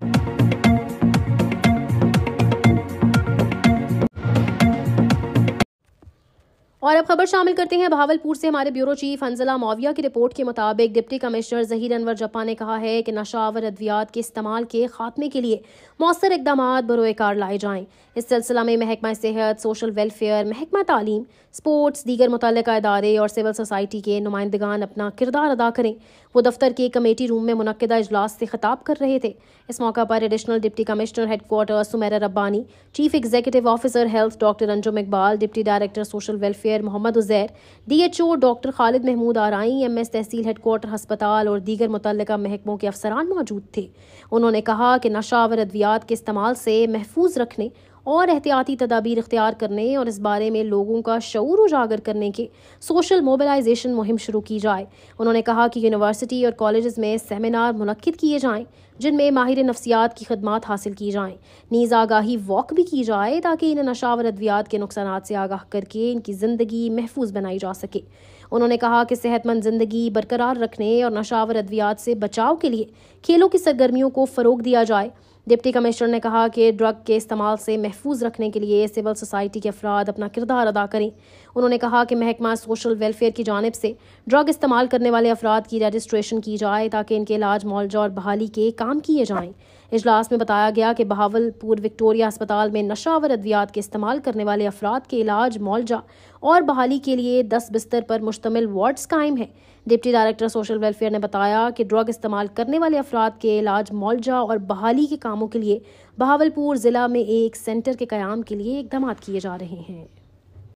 Thank you और अब खबर शामिल करते हैं भावलपुर से हमारे ब्यूरो चीफ हंजला माविया की रिपोर्ट के मुताबिक डिप्टी कमिश्नर जहीर अनवर जपा ने कहा है कि नशावर अद्वियात के इस्तेमाल के खात्मे के लिए मौसर इकदाम बरोकार लाए जाएं इस सिलसिला में महकमा सेहत सोशल वेलफेयर महकमा तालीम स्पोर्ट्स दीगर मुतल इदारे और सिविल सोसाइटी के नुमाइंदगान अपना किरदार अदा करें वो दफ्तर के कमेटी रूम में मनदा अजलास से खिताब कर रहे थे इस मौका पर additional deputy commissioner headquarter Sumera Rabbani chief executive officer health doctor Anjum Iqbal deputy director social welfare welfare Mohammad Uzair D H O doctor Khalid Mahmood आरई एम एस तहसील हेडकोार्टर हस्पताल और दीगर मुतल महकमों के अफसरान मौजूद थे उन्होंने कहा कि नशा और अद्वियात के इस्तेमाल से महफूज रखने और एहतियाती तदाबीर इख्तियार करने और इस बारे में लोगों का शूर उजागर करने की सोशल मोबिलाइजेशन मुहिम शुरू की जाए उन्होंने कहा कि यूनिवर्सिटी और कॉलेज में सेमिनार मनद किए जाएँ जिनमें माहिर नफसियात की खदमात हासिल की जाएँ नीज़ आगाही वॉक भी की जाए ताकि इन नशा व अद्वियात के नुकसान से आगाह करके इनकी ज़िंदगी महफूज बनाई जा सके उन्होंने कहा कि सेहतमंद ज़िंदगी बरकरार रखने और नशावर अद्वियात से बचाव के लिए खेलों की सरगर्मियों को फ़रोग दिया जाए डिप्टी कमिश्नर ने कहा कि ड्रग के इस्तेमाल से महफूज रखने के लिए सिविल सोसाइटी के अफराद अपना किरदार अदा करें उन्होंने कहा कि महकमा सोशल वेलफेयर की जानब से ड्रग इस्तेमाल करने वाले अफराद की रजिस्ट्रेशन की जाए ताकि इनके इलाज मुआवजा और बहाली के काम किए जाएँ इजलास में बताया गया कि बहावलपुर विक्टोरिया अस्पताल में नशावर अद्वियात के इस्तेमाल करने वाले अफराद के इलाज मुआवजा और बहाली के लिए दस बिस्तर पर मुश्तमिल वार्ड्स कायम हैं डिप्टी डायरेक्टर सोशल वेलफेयर ने बताया कि ड्रग इस्तेमाल करने वाले अफराद के इलाज मुआवजा और बहाली के कामों के लिए बहावलपुर ज़िला में एक सेंटर के क्याम के लिए इकदाम किए जा रहे हैं